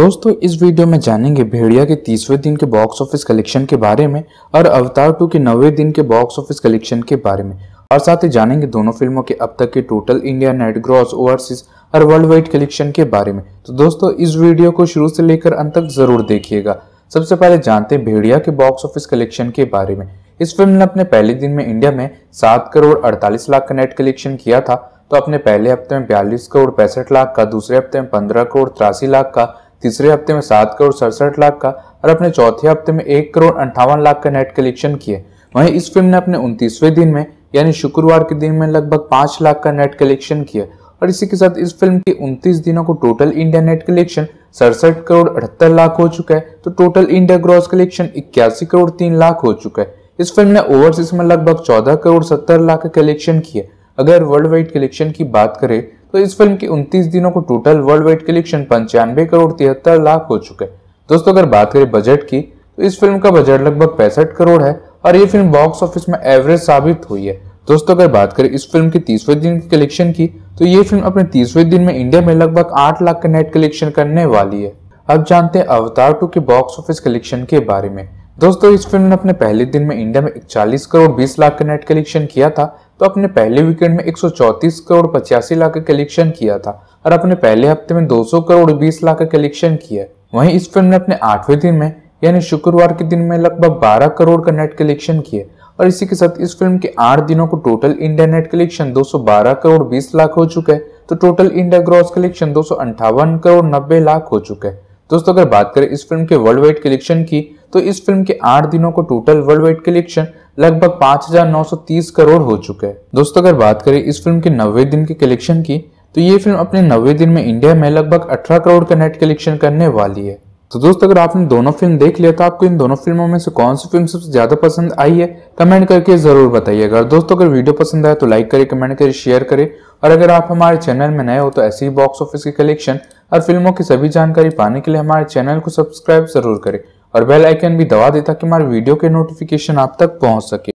दोस्तों इस वीडियो में जानेंगे भेड़िया के तीसवें दिन के बॉक्स ऑफिस कलेक्शन के बारे में और अवतार टू के नवे दिन के बॉक्स ऑफिस कलेक्शन के बारे में और साथ ही जानेंगे दोनों फिल्मों के अब तक के total India net gross overseas और वर्ल्ड वाइड कलेक्शन के बारे में तो दोस्तों इस वीडियो को शुरू से लेकर अंत तक जरूर देखिएगा सबसे पहले जानते हैं भेड़िया के बॉक्स ऑफिस कलेक्शन के बारे में इस फिल्म ने अपने पहले दिन में इंडिया में सात करोड़ अड़तालीस लाख का नेट कलेक्शन किया था तो अपने पहले हफ्ते में बयालीस करोड़ पैंसठ लाख का दूसरे हफ्ते में पंद्रह करोड़ तिरासी लाख का तीसरे हफ्ते में सात करोड़ सड़सठ लाख का और अपने चौथे हफ्ते में एक करोड़ अंठावन लाख का नेट कलेक्शन किया वहीं इस फिल्म ने अपने उनतीसवें दिन में यानी शुक्रवार के दिन में लगभग पांच लाख का नेट कलेक्शन किया और इसी के साथ इस फिल्म के उनतीस दिनों को टोटल इंडिया नेट कलेक्शन सड़सठ करोड़ अठहत्तर लाख हो चुका है तो टोटल इंडिया ग्रॉस कलेक्शन इक्यासी करोड़ तीन लाख हो चुका है इस फिल्म ने ओवरसीज में लगभग चौदह करोड़ सत्तर लाख का कलेक्शन किया अगर वर्ल्ड वाइड कलेक्शन की बात करें तो इस फिल्म की 29 दिनों को टोटल वर्ल्ड वाइड कलेक्शन पंचानवे करोड़ तिहत्तर लाख हो चुके हैं दोस्तों अगर बात करें बजट की तो इस फिल्म का बजट लगभग पैंसठ करोड़ है और ये फिल्म बॉक्स ऑफिस में एवरेज साबित हुई है दोस्तों अगर बात करें इस फिल्म के तीसवें दिन की कलेक्शन की तो ये फिल्म अपने तीसवें दिन में इंडिया में लगभग आठ लाख का नेट कलेक्शन करने वाली है अब जानते हैं अवतार टू के बॉक्स ऑफिस कलेक्शन के बारे में दोस्तों इस फिल्म ने अपने पहले दिन में इंडिया में इकचालीस करोड़ बीस लाख का नेट कलेक्शन किया था तो अपने पहले वीकेंड में 134 करोड़ पचासी लाख का कलेक्शन किया था और अपने पहले हफ्ते में 200 करोड़ 20 लाख का कलेक्शन किया वहीं इस फिल्म ने अपने आठवें दिन में यानी शुक्रवार के दिन में लगभग 12 करोड़ का नेट कलेक्शन किया और इसी के साथ इस फिल्म के आठ दिनों को total India net collection 212 crore 20 lakh हो चुका है तो टोटल इंडिया ग्रॉस कलेक्शन दो करोड़ नब्बे लाख हो चुका है दोस्तों अगर बात करें इस फिल्म के वर्ल्ड वाइड कलेक्शन की तो इस फिल्म के आठ दिनों को टोटल वर्ल्ड वाइड कलेक्शन लगभग 5,930 करोड़ हो चुके हैं दोस्तों अगर बात करें इस फिल्म के नब्बे दिन के कलेक्शन की तो ये फिल्म अपने नब्बे दिन में इंडिया में लगभग अठारह करोड़ का नेट कलेक्शन करने वाली है तो दोस्तों अगर आपने दोनों फिल्म देख लिया तो आपको इन दोनों फिल्मों में से कौन सी फिल्म सबसे ज्यादा पसंद आई है कमेंट करके जरूर बताइएगा और दोस्तों अगर वीडियो पसंद आए तो लाइक करें कमेंट करें शेयर करें और अगर आप हमारे चैनल में नए हो तो ऐसे ही बॉक्स ऑफिस के कलेक्शन और फिल्मों की सभी जानकारी पाने के लिए हमारे चैनल को सब्सक्राइब जरूर करें और बेल आइकन भी दबा दे ताकि हमारे वीडियो के नोटिफिकेशन आप तक पहुंच सके